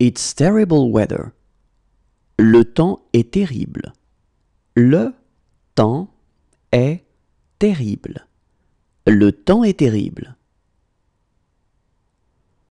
It's terrible weather. Le temps est terrible. Le temps est terrible. Le temps est terrible.